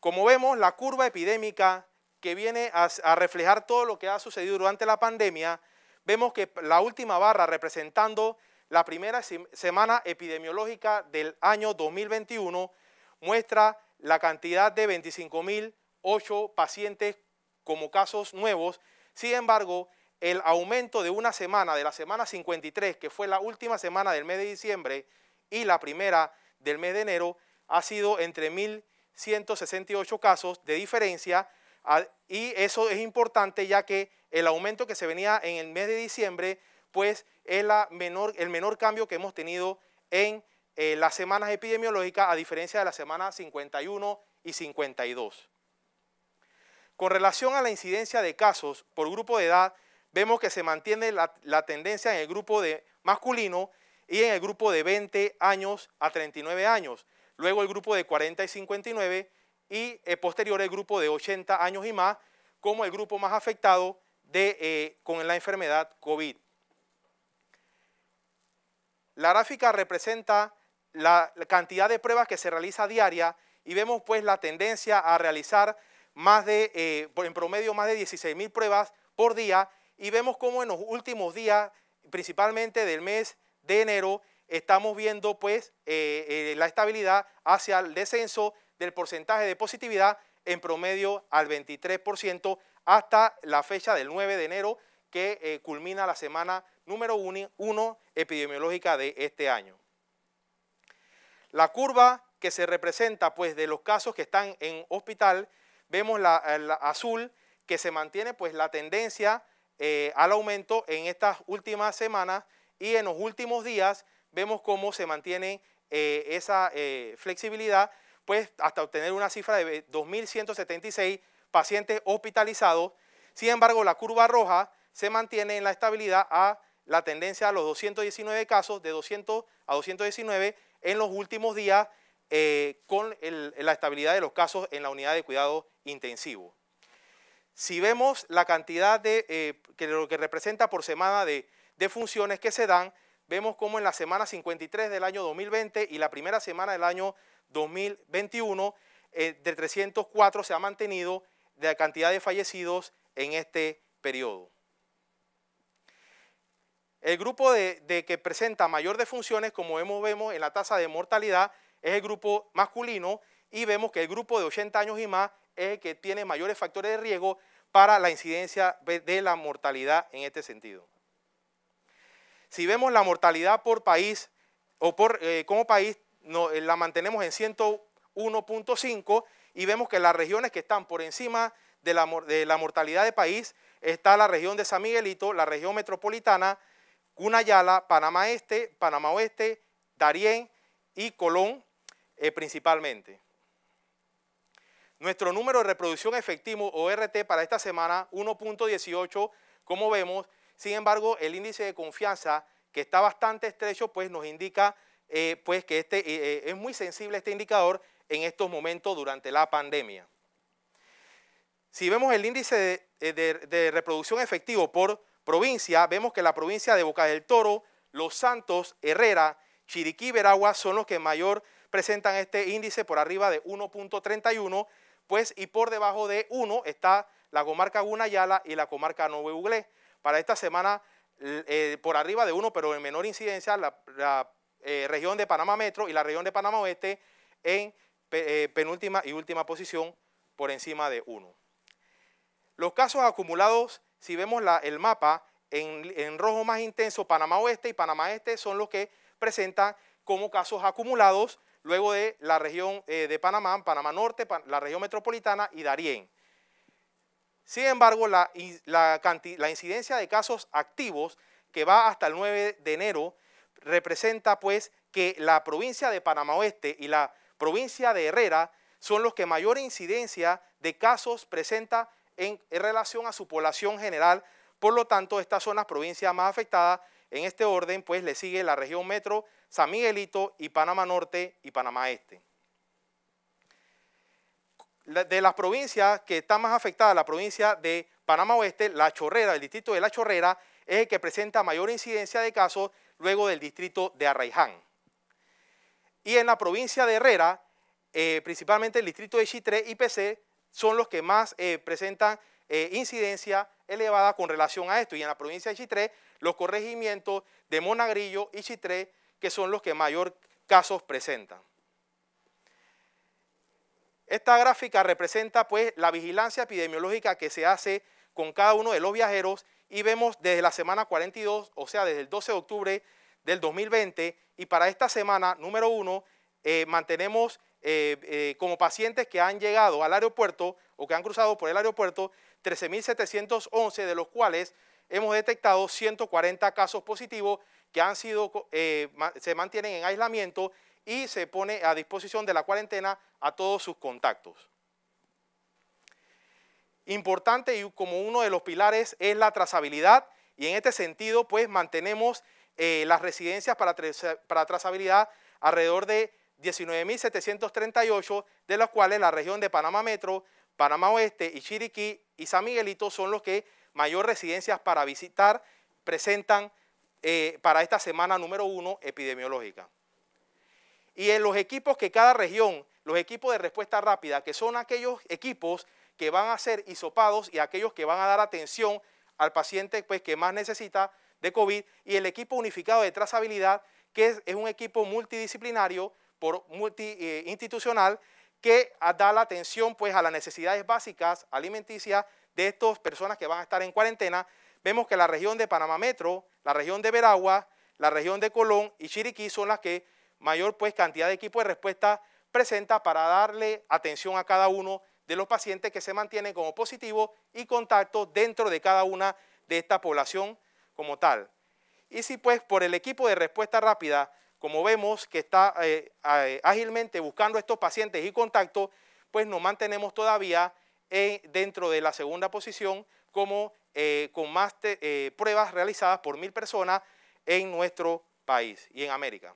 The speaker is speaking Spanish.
Como vemos, la curva epidémica que viene a, reflejar todo lo que ha sucedido durante la pandemia, vemos que la última barra representando la primera semana epidemiológica del año 2021 muestra la cantidad de 25.008 pacientes como casos nuevos. Sin embargo, el aumento de una semana, de la semana 53, que fue la última semana del mes de diciembre, y la primera del mes de enero, ha sido entre 1.000 168 casos de diferencia ah, y eso es importante ya que el aumento que se venía en el mes de diciembre pues es el menor cambio que hemos tenido en eh, las semanas epidemiológicas a diferencia de las semanas 51 y 52. Con relación a la incidencia de casos por grupo de edad, vemos que se mantiene la, la tendencia en el grupo de masculino y en el grupo de 20 años a 39 años luego el grupo de 40 y 59 y eh, posterior el grupo de 80 años y más como el grupo más afectado eh, con la enfermedad COVID. La gráfica representa la, cantidad de pruebas que se realiza diaria y vemos pues la tendencia a realizar más de, eh, en promedio más de 16 mil pruebas por día y vemos cómo en los últimos días, principalmente del mes de enero, estamos viendo pues eh, eh, la estabilidad hacia el descenso del porcentaje de positividad en promedio al 23% hasta la fecha del 9 de enero que eh, culmina la semana número 1 epidemiológica de este año. La curva que se representa pues de los casos que están en hospital, vemos la, azul que se mantiene pues la tendencia al aumento en estas últimas semanas y en los últimos días vemos cómo se mantiene eh, esa eh, flexibilidad, pues hasta obtener una cifra de 2.176 pacientes hospitalizados. Sin embargo, la curva roja se mantiene en la estabilidad a la tendencia a los 219 casos, de 200 a 219 en los últimos días, eh, con la estabilidad de los casos en la unidad de cuidado intensivo. Si vemos la cantidad de que lo que representa por semana de funciones que se dan, vemos cómo en la semana 53 del año 2020 y la primera semana del año 2021 eh, de 304 se ha mantenido la cantidad de fallecidos en este periodo. El grupo de, que presenta mayor defunciones, como vemos en la tasa de mortalidad, es el grupo masculino y vemos que el grupo de 80 años y más es el que tiene mayores factores de riesgo para la incidencia de la mortalidad en este sentido. Si vemos la mortalidad por país o por, eh, como país, eh, la mantenemos en 101.5 y vemos que las regiones que están por encima de la, de la mortalidad de país está la región de San Miguelito, la región metropolitana, Cunayala, Panamá Este, Panamá Oeste, Darién y Colón eh, principalmente. Nuestro número de reproducción efectivo, o RT, para esta semana, 1.18, como vemos, sin embargo, el índice de confianza, que está bastante estrecho, pues nos indica eh, pues que este, eh, eh, es muy sensible este indicador en estos momentos durante la pandemia. Si vemos el índice de, reproducción efectivo por provincia, vemos que la provincia de Boca del Toro, Los Santos, Herrera, Chiriquí Veragua son los que mayor presentan este índice por arriba de 1.31, pues y por debajo de 1 está la comarca Gunayala y la comarca Nuevo Uglé. Para esta semana, eh, por arriba de 1, pero en menor incidencia, la, eh, región de Panamá Metro y la región de Panamá Oeste en eh, penúltima y última posición por encima de 1. Los casos acumulados, si vemos el mapa, en, rojo más intenso, Panamá Oeste y Panamá Este son los que presentan como casos acumulados luego de la región de Panamá, Panamá Norte, la región metropolitana y Darién. Sin embargo, la, incidencia de casos activos que va hasta el 9 de enero representa pues que la provincia de Panamá Oeste y la provincia de Herrera son los que mayor incidencia de casos presenta en, relación a su población general. Por lo tanto, estas son las provincias más afectadas. En este orden, pues le sigue la región metro, San Miguelito y Panamá Norte y Panamá Este de las provincias que está más afectada, la provincia de Panamá Oeste, La Chorrera, el distrito de La Chorrera, es el que presenta mayor incidencia de casos luego del distrito de Arraiján. Y en la provincia de Herrera, eh, principalmente el distrito de Chitré y PC, son los que más eh, presentan eh, incidencia elevada con relación a esto. Y en la provincia de Chitré, los corregimientos de Monagrillo y Chitré, que son los que mayor casos presentan. Esta gráfica representa pues la vigilancia epidemiológica que se hace con cada uno de los viajeros y vemos desde la semana 42, o sea, desde el 12 de octubre del 2020 y para esta semana número uno, eh, mantenemos eh, eh, como pacientes que han llegado al aeropuerto o que han cruzado por el aeropuerto 13.711, de los cuales hemos detectado 140 casos positivos que han sido, eh, se mantienen en aislamiento y se pone a disposición de la cuarentena a todos sus contactos. Importante y como uno de los pilares es la trazabilidad y en este sentido pues mantenemos eh, las residencias para, para trazabilidad alrededor de 19.738, de las cuales la región de Panamá Metro, Panamá Oeste y Chiriquí y San Miguelito son los que mayor residencias para visitar presentan eh, para esta semana número uno epidemiológica. Y en los equipos que cada región, los equipos de respuesta rápida, que son aquellos equipos que van a ser hisopados y aquellos que van a dar atención al paciente pues, que más necesita de COVID, y el equipo unificado de trazabilidad, que es, un equipo multidisciplinario, por multiinstitucional, eh, que da la atención pues, a las necesidades básicas alimenticias de estas personas que van a estar en cuarentena vemos que la región de Panamá Metro, la región de Veragua, la región de Colón y Chiriquí son las que mayor pues, cantidad de equipo de respuesta presenta para darle atención a cada uno de los pacientes que se mantienen como positivos y contacto dentro de cada una de esta población como tal. Y si pues por el equipo de respuesta rápida, como vemos que está eh, eh, ágilmente buscando estos pacientes y contacto, pues nos mantenemos todavía dentro de la segunda posición como eh, con más eh, pruebas realizadas por mil personas en nuestro país y en América.